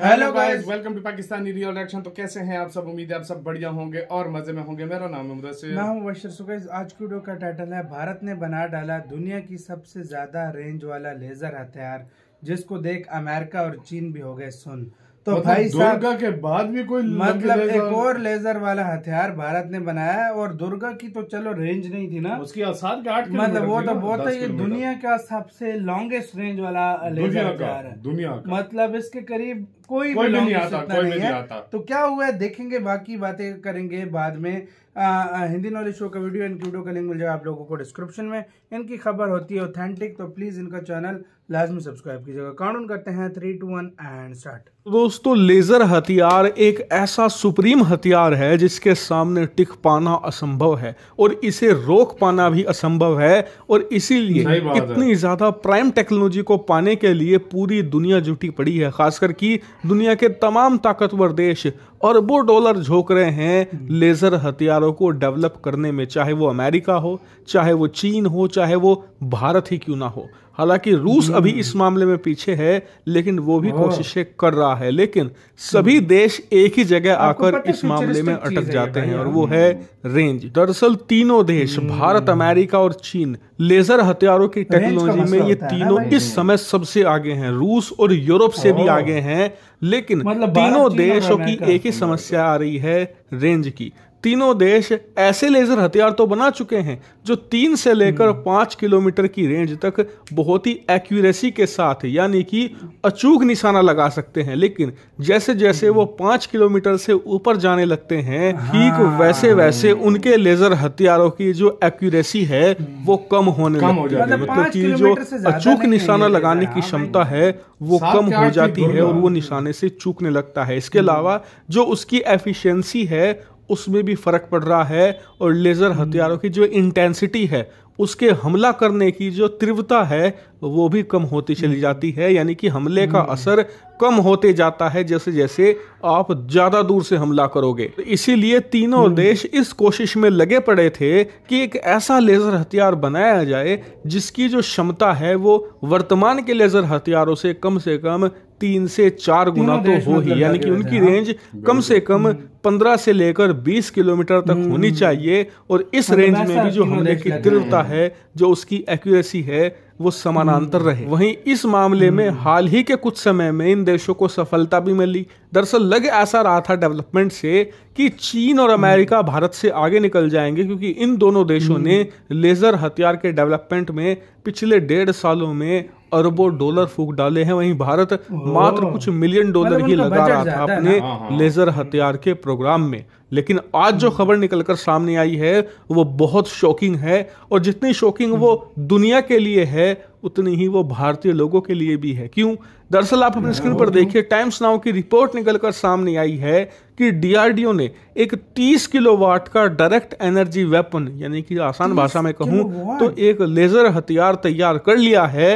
Hello guys welcome to Pakistani real reaction तो कैसे हैं आप सब उम्मीद है आप सब बढ़िया होंगे और मजे में होंगे मेरा नाम है मुदसर मैं हूं वशर सो आज की वीडियो का टाइटल है भारत ने बना डाला दुनिया की सबसे ज्यादा रेंज वाला लेजर हथियार जिसको देख अमेरिका और चीन भी हो गए सुन तो मतलब भाई दुर्गा के बाद भी कोई मतलब एक और लेजर वाला हथियार भारत ने बनाया है और दुर्गा की तो चलो रेंज नहीं थी ना उसकी आसार के आठ मतलब वो तो बहुत ही दुनिया का सबसे लॉन्गेस्ट रेंज वाला लेजर हथियार है दुनिया का मतलब इसके करीब कोई, भी नहीं आता कोई भी नहीं आता तो क्या हुआ है देखेंगे बाकी बातें करेंगे बाद में आ, आ, हिंदी नॉलेज शो का वीडियो इनकी वीडियो का लिंक मिल जाएगा आप लोगों को डिस्क्रिप्शन में इनकी खबर होती है ऑथेंटिक तो प्लीज़ इनका चैनल लाजमी सब्सक्राइब कीजिएगा कानून करते हैं three two one and start दोस्तों लेज़र हथियार एक ऐसा सुप्रीम हथियार है जिसके सामने टिक पाना असंभव है और इसे रोक पाना भी असंभव है और इसीलिए इतनी ज़्यादा प्राइम टेक्नोलॉजी को पाने के लिए पूरी दुनिया जुटी पड़ी है खासकर की दुनिया के तमाम ताकतवर देश अरबों डॉलर झोंक रहे हैं लेज़र हथियारों को डेवलप करने में चाहे वो अमेरिका हो चाहे वो चीन हो चाहे वो भारत ही क्यों ना हो हालांकि रूस अभी इस हम्म। मामले में पीछे है लेकिन वो भी कोशिशें कर रहा है लेकिन सभी हम्म। देश एक ही जगह आकर इस मामले में अटक जाते हैं और वो हम्म। है रेंज दरअसल तीनों देश भारत अमेरिका और चीन लेजर हथियारों की टेक्नोलॉजी में ये तीनों इस समय सबसे आगे हैं रूस और यूरोप से भी आगे हैं लेकिन मतलब तीनों देशों की एक ही समस्या आ रही है रेंज की तीनों देश ऐसे लेज़र हथियार तो बना चुके हैं जो तीन से लेकर हम्म। पाँच किलोमीटर की रेंज तक बहुत ही एक्यूरेसी के साथ यानी कि अचूक निशाना लगा सकते हैं लेकिन जैसे जैसे वो हम्म। पाँच किलोमीटर से ऊपर जाने लगते हैं ठीक हाँ। वैसे वैसे उनके लेज़र हथियारों की जो एक्यूरेसी है हम्म। वो कम होने कम हो है मतलब की जो अचूक निशाना लगाने की हाँ क्षमता है वो कम हो जाती है और वो निशाने से चूकने लगता है इसके अलावा जो उसकी एफिशिएंसी है उसमें भी फ़र्क पड़ रहा है और लेज़र हथियारों की जो इंटेंसिटी है उसके हमला करने की जो तीव्रता है वो भी कम होती चली जाती है यानी कि हमले का हम्म। असर कम होते जाता है जैसे जैसे आप ज़्यादा दूर से हमला करोगे तो इसीलिए तीनों हम्म। देश इस कोशिश में लगे पड़े थे कि एक ऐसा लेज़र हथियार बनाया जाए जिसकी जो क्षमता है वो वर्तमान के लेज़र हथियारों से कम से कम तीन से चार गुना तो हो ही यानी कि उनकी रेंज हाँ। कम से कम हम्म। पंद्रह से लेकर बीस किलोमीटर तक होनी चाहिए और इस रेंज में भी जो हमले की तीव्रता है जो उसकी एक्यूरेसी है वो समानांतर हम्म। रहे वहीं इस मामले में हम्म। हाल ही के कुछ समय में इन देशों को सफलता भी मिली दरअसल लग ऐसा रहा था डेवलपमेंट से कि चीन और अमेरिका भारत से आगे निकल जाएंगे क्योंकि इन दोनों देशों ने हम्म। लेज़र हथियार के डेवलपमेंट में पिछले डेढ़ सालों में अरबों डॉलर फूक डाले हैं वहीं भारत मात्र कुछ मिलियन डॉलर मतलब ही लगा रहा था अपने हाँ, हाँ। लेजर हथियार के प्रोग्राम में लेकिन आज जो खबर निकलकर सामने आई है वो बहुत शॉकिंग है और जितनी शॉकिंग वो दुनिया के लिए है उतनी ही वो भारतीय लोगों के लिए भी है क्यों दरअसल आप अपने स्क्रीन पर हाँ। देखिए टाइम्स नाउ की रिपोर्ट निकलकर सामने आई है कि डीआरडीओ ने एक 30 किलोवाट का डायरेक्ट एनर्जी वेपन यानी कि आसान भाषा में कहूं तो एक लेजर हथियार तैयार कर लिया है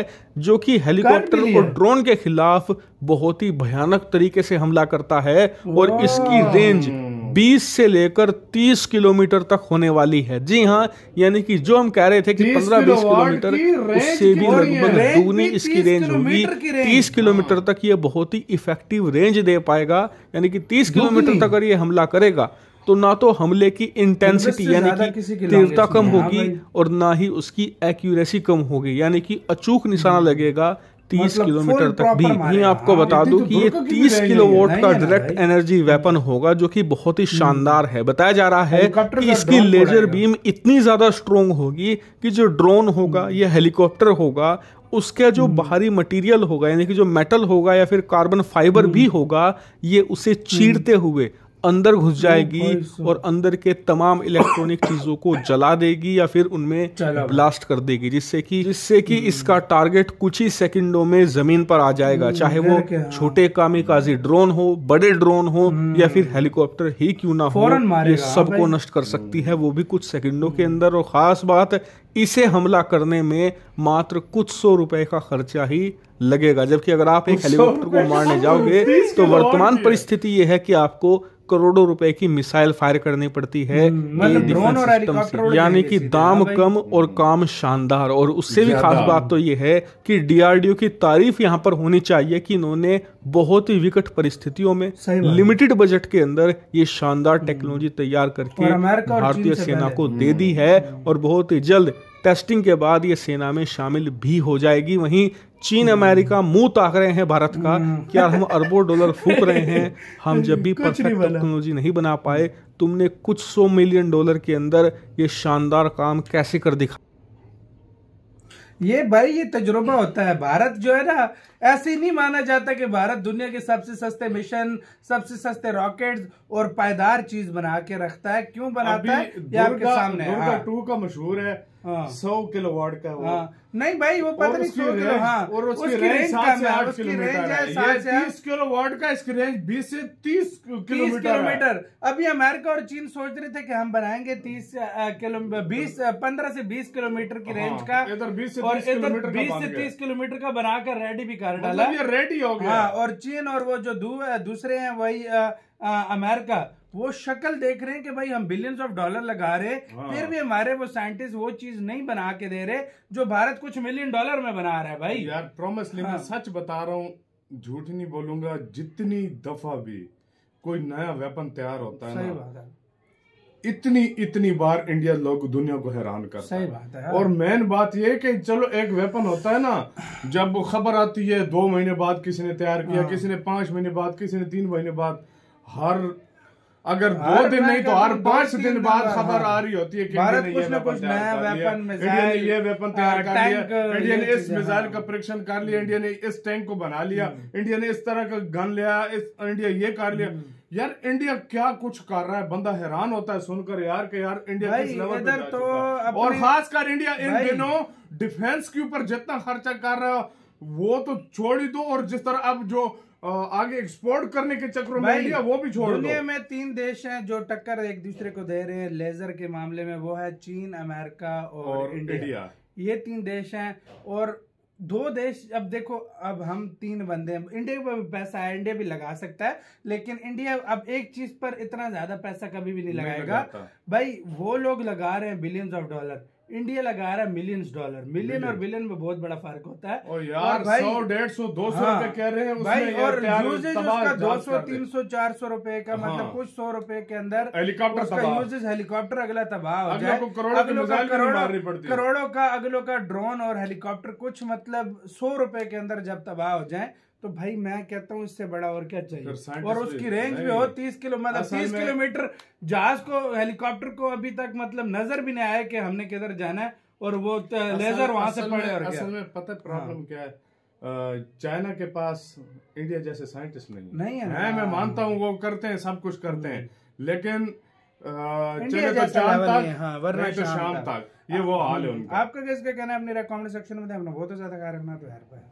जो कि हेलीकॉप्टर और ड्रोन के खिलाफ बहुत ही भयानक तरीके से हमला करता है और इसकी रेंज 20 से लेकर 30 किलोमीटर तक होने वाली है जी हाँ यानी कि जो हम कह रहे थे कि 15 20 किलोमीटर उससे भी लगभग दुगनी इसकी रेंज होगी 30 किलोमीटर हाँ। तक ये बहुत ही इफेक्टिव रेंज दे पाएगा यानी कि 30 किलोमीटर तक अगर ये हमला करेगा तो ना तो हमले की इंटेंसिटी यानी कि तीव्रता कम हाँ होगी और ना ही उसकी एक्यूरेसी कम होगी यानी कि अचूक निशाना हम्म। लगेगा तीस मतलब किलोमीटर तक भी मैं आपको हाँ, बता दूं तो कि ये तीस किलो वोट का डायरेक्ट एनर्जी वेपन होगा जो कि बहुत ही हम्म। शानदार है बताया जा रहा है कि इसकी लेजर बीम इतनी ज्यादा स्ट्रोंग होगी कि जो ड्रोन होगा हम्म। या हेलीकॉप्टर होगा उसका जो हम्म। बाहरी मटेरियल होगा यानी कि जो मेटल होगा या फिर कार्बन फाइबर भी होगा ये उसे चीरते हुए अंदर घुस जाएगी और अंदर के तमाम इलेक्ट्रॉनिक चीजों को जला देगी या फिर उनमें ब्लास्ट कर देगी जिससे कि जिससे कि हम्म। इसका टारगेट कुछ ही सेकंडों में जमीन पर आ जाएगा हम्म, चाहे वो छोटे कामिकाजी ड्रोन हो बड़े ड्रोन हो या हम्म। फिर हेलीकॉप्टर ही क्यों ना हो ये हाँ सबको नष्ट कर सकती है वो भी कुछ सेकंडों के अंदर और खास बात इसे हमला करने में मात्र कुछ सौ रुपए का खर्चा ही लगेगा जबकि अगर आप एक हेलीकॉप्टर को मारने जाओगे तो वर्तमान परिस्थिति यह है कि आपको करोड़ों रुपए की मिसाइल फायर करनी पड़ती है हम्म, मतलब यानी कि दाम कम और हम्म। काम शानदार और उससे भी खास बात तो ये है कि डीआरडीओ की तारीफ यहाँ पर होनी चाहिए कि इन्होंने बहुत ही विकट परिस्थितियों में लिमिटेड बजट के अंदर ये शानदार टेक्नोलॉजी हम्म। तैयार करके भारतीय सेना को दे दी है और बहुत ही जल्द टेस्टिंग के बाद ये सेना में शामिल भी हो जाएगी वहीं चीन अमेरिका मुंह ताक रहे हैं भारत का हम्म। कि यार हम अरबों डॉलर फूक रहे हैं हम जब भी परफेक्ट टेक्नोलॉजी नहीं बना पाए तुमने कुछ सौ मिलियन डॉलर के अंदर ये शानदार काम कैसे कर दिखा ये भाई ये तजुर्बा होता है भारत जो है ना ऐसे नहीं माना जाता कि भारत दुनिया के सबसे सस्ते मिशन सबसे सस्ते रॉकेट और पायदार चीज बना के रखता है क्यों बनाता है ये आपके सामने हाँ। टू का मशहूर है हाँ। सौ किलो वाट का हाँ। नहीं भाई वो पता नहीं सौ किलो हाँ और उसकी, रेंज कम है उसकी रेंज है सात तीस किलो वाट का इसकी रेंज बीस से तीस किलोमीटर अभी अमेरिका और चीन सोच रहे थे कि हम बनाएंगे तीस किलो बीस पंद्रह से बीस किलोमीटर की रेंज हाँ। का इधर बीस इधर बीस से तीस किलोमीटर का बनाकर रेडी भी कर कर मतलब डाला ये रेडी हो गया हाँ, और चीन और वो जो दूसरे हैं वही अमेरिका वो शक्ल देख रहे हैं कि भाई हम बिलियंस ऑफ डॉलर लगा रहे हाँ। फिर भी हमारे वो साइंटिस्ट वो चीज नहीं बना के दे रहे जो भारत कुछ मिलियन डॉलर में बना रहा है भाई यार प्रॉमिस हाँ। सच बता रहा हूँ झूठ नहीं बोलूंगा जितनी दफा भी कोई नया वेपन तैयार होता है ना इतनी इतनी बार इंडिया लोग दुनिया को हैरान करता सही बात है हाँ। और मेन बात यह कि चलो एक वेपन होता है ना जब खबर आती है दो महीने बाद किसी ने तैयार किया हाँ। किसी ने पांच महीने बाद किसी ने तीन महीने बाद हर अगर दो दिन नहीं तो हर पांच दिन बाद खबर हाँ। आ रही होती है कि भारत कुछ ने कुछ नया वेपन इंडिया ने ये वेपन तैयार कर लिया इंडिया ने इस मिसाइल का परीक्षण कर लिया इंडिया ने इस टैंक को बना लिया हम्म। इंडिया ने इस तरह का गन लिया इस इंडिया ये कर लिया हम्म। यार इंडिया क्या कुछ कर रहा है बंदा हैरान होता है सुनकर यार कि यार इंडिया किस लेवल पे तो और खासकर इंडिया इन दिनों डिफेंस के ऊपर जितना खर्चा कर रहा है वो तो छोड़ ही दो और जिस तरह अब जो आगे एक्सपोर्ट करने के चक्रों में इंडिया वो भी छोड़ दुनिया में तीन देश हैं जो टक्कर एक दूसरे को दे रहे हैं लेजर के मामले में वो है चीन अमेरिका और, और इंडिया।, इंडिया ये तीन देश हैं और दो देश अब देखो अब हम तीन बंदे इंडिया पर पैसा है इंडिया भी लगा सकता है लेकिन इंडिया अब एक चीज पर इतना ज्यादा पैसा कभी भी नहीं लगाएगा भाई वो लोग लगा रहे हैं बिलियंस ऑफ डॉलर इंडिया लगा रहा है मिलियंस डॉलर मिलियन और बिलियन में बहुत बड़ा फर्क होता है और यार और भाई सौ डेढ़ सौ दो सौ हाँ। रूपए कह रहे हैं भाई और यूजेज उसका दो सौ तीन सौ चार सौ रूपए का हाँ, मतलब कुछ सौ रूपए के अंदर हेलीकॉप्टर यूजेज हेलीकॉप्टर अगला तबाह हो जाए करोड़ों करोड़ों का अगलों का ड्रोन और हेलीकॉप्टर कुछ मतलब सौ रुपए के अंदर जब तबाह हो जाए तो भाई मैं कहता हूँ इससे बड़ा और क्या चाहिए और उसकी रेंज भी हो तीस किलो मतलब तीस किलोमीटर जहाज को हेलीकॉप्टर को अभी तक मतलब नजर भी नहीं आया कि हमने किधर जाना है और वो लेजर वहां से पड़े और असल में पता प्रॉब्लम हाँ। क्या है चाइना के पास इंडिया जैसे साइंटिस्ट नहीं नहीं है मैं मानता हूँ वो करते हैं सब कुछ करते हैं लेकिन चले तो, हाँ, तो शाम तक हाँ, तो शाम तक ये वो हाल है उनका आपका कैसे कहना है अपने कमेंट सेक्शन में बहुत तो ज्यादा कार तो यार